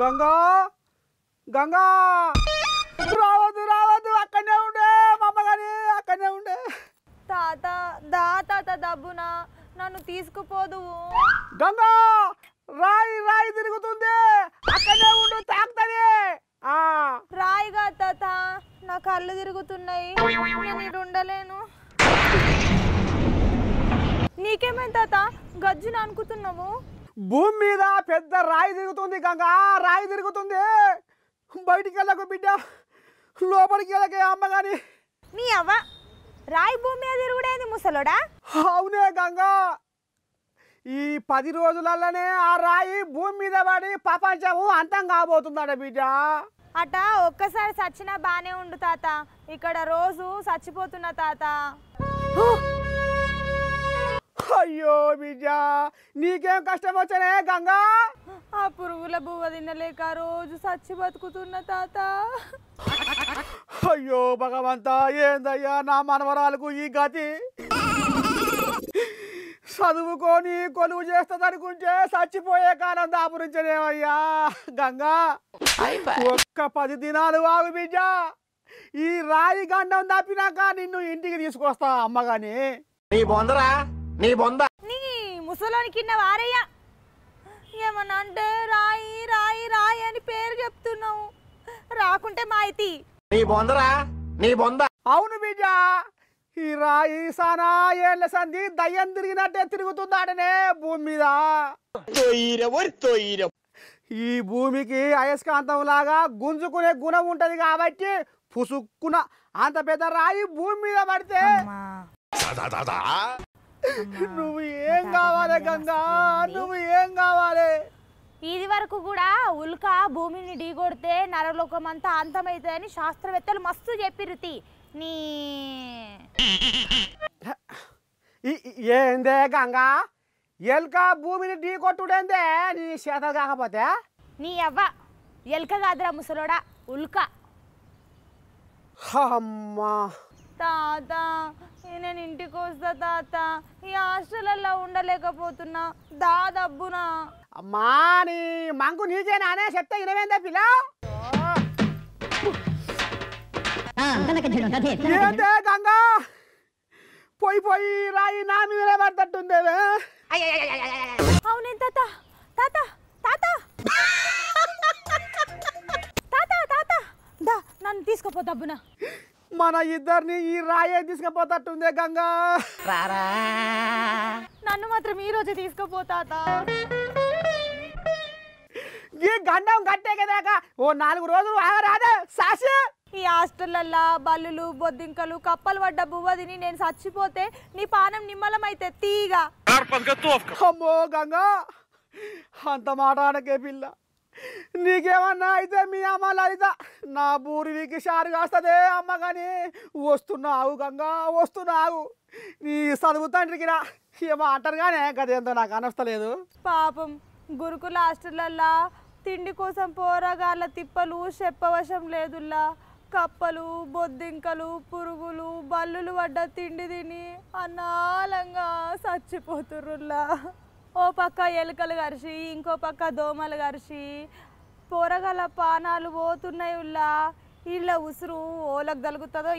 గంగా గంగా రావద్దు రావద్దు అక్కడనే ఉండే మమ్మగాని అక్కడనే ఉండే తాత దా తాత దబ్బున నన్ను తీసుకుపోదు గంగా రాయి రాయి తిరుగుతుంది అక్కడనే ఉండు తాకుతుంది రాయిగా తాత నా కళ్ళు తిరుగుతున్నాయి నేను ఇటు ఉండలేను నీకేమైంది తాత గజ్జున అనుకుతున్నావు భూమి మీద పెద్ద రాయి తిరుగుతుంది గంగా రాయి తిరుగుతుంది బయటికి వెళ్ళకు బిడ్డ లోపలికి వెళ్ళకే గాని నీ అవ్వ రాయి భూమి మీద తిరుగుడేది ముసలోడా అవునే గంగా ఈ పది రోజులలోనే ఆ రాయి భూమి మీద పడి ప్రపంచము అంతం కాబోతుందట బిడ్డ అట ఒక్కసారి చచ్చినా బానే ఉండు తాత ఇక్కడ రోజు చచ్చిపోతున్న తాత ఓ బిడ్జా నీకేం కష్టం వచ్చనే గంగా ఆ పురుగుల బువ్వ తినలేక రోజు సచ్చి బతుకుతున్న తాత అయ్యో భగవంతా ఏందయ్యా నా మనవరాలకు ఈ గతి చదువుకొని కొలువు చేస్తుందనుకుంటే చచ్చిపోయే కాలం దాపురించలేమయ్యా గంగా ఒక్క పది దినాలు వాగు బిడ్డ ఈ రాయి గండం దాపినాక నిన్ను ఇంటికి తీసుకొస్తా అమ్మగాని నీ బొందరా నీ బొందా ముసలోని కింద వారయ్యా ఏమన్నా అంటే రాయి రాయి రాయి అని పేరు చెప్తున్నావు రాకుంటే మాయితీ నీ బొందరా నీ బొంద అవును బిడ్డ ఈ రాయి సానా ఏళ్ళ సంధి దయ్యం తిరిగినట్టే తిరుగుతుందాడనే భూమి మీద ఈ భూమికి అయస్కాంతం లాగా గుంజుకునే గుణం ఉంటది కాబట్టి పుసుక్కున అంత పెద్ద రాయి భూమి మీద పడితే నువ్వు ఏం కావాలి గంగా నువ్వు ఏం కావాలి ఇది వరకు కూడా ఉల్క భూమిని ఢీగొడితే నరలోకం అంతా అంతమవుతుందని శాస్త్రవేత్తలు మస్తు చెప్పిరుతి నీ ఏందే గంగా ఎల్క భూమిని ఢీకొట్టుడేందే నీ చేత కాకపోతే నీ అవ్వ ఎల్క కాదురా ముసలోడా ఉల్క అమ్మా తాత నేను ఇంటికి వస్తా తాత ఈ హాస్టల్లో ఉండలేకపోతున్నా దా దబ్బునా అమ్మా నీ మంకు నీకేనా అనే చెప్తే ఇనవేందా పిల్ల ఏంటే గంగా పోయి పోయి రాయి నా మీద పడతట్టుందేవే అవునే తాత తాత తాత తాత తాత దా నన్ను తీసుకోపో దబ్బునా మన ఇద్దరిని ఈ రాయే తీసుకుపోతట్టుందే గంగా నన్ను మాత్రం ఈ రోజు తీసుకుపోతా ఈ గండం కట్టే కదా ఓ నాలుగు రోజులు రాదా సాసి ఈ హాస్టల్లల్లా బల్లులు బొద్దింకలు కప్పలు పడ్డ బువ్వ తిని నేను చచ్చిపోతే నీ పానం నిమ్మలమైతే తీగ అమ్మో గంగా అంత మాట ఆడకే పిల్ల నీకేమన్నా అయితే మీ అమ్మాలు అయితే నా నీకు షారు కాస్తుందే అమ్మ కానీ వస్తున్నావు గంగా వస్తున్నావు నీ చదువు తండ్రికి రా ఏమో అంటారు కానీ గదేంతో నాకు అనస్తలేదు పాపం గురుకుల హాస్టల్లల్లా తిండి కోసం పోరగాళ్ళ తిప్పలు చెప్పవశం లేదుల్లా కప్పలు బొద్దింకలు పురుగులు బల్లులు పడ్డ తిండి తిని అనాలంగా చచ్చిపోతురుల్లా ఓ పక్క ఎలుకలు కరిచి ఇంకో పక్క దోమలు కరిచి పొరగల పానాలు పోతున్నాయి ఉల్లా ఇళ్ళ ఉసురు ఓలకు తలుగుతుందో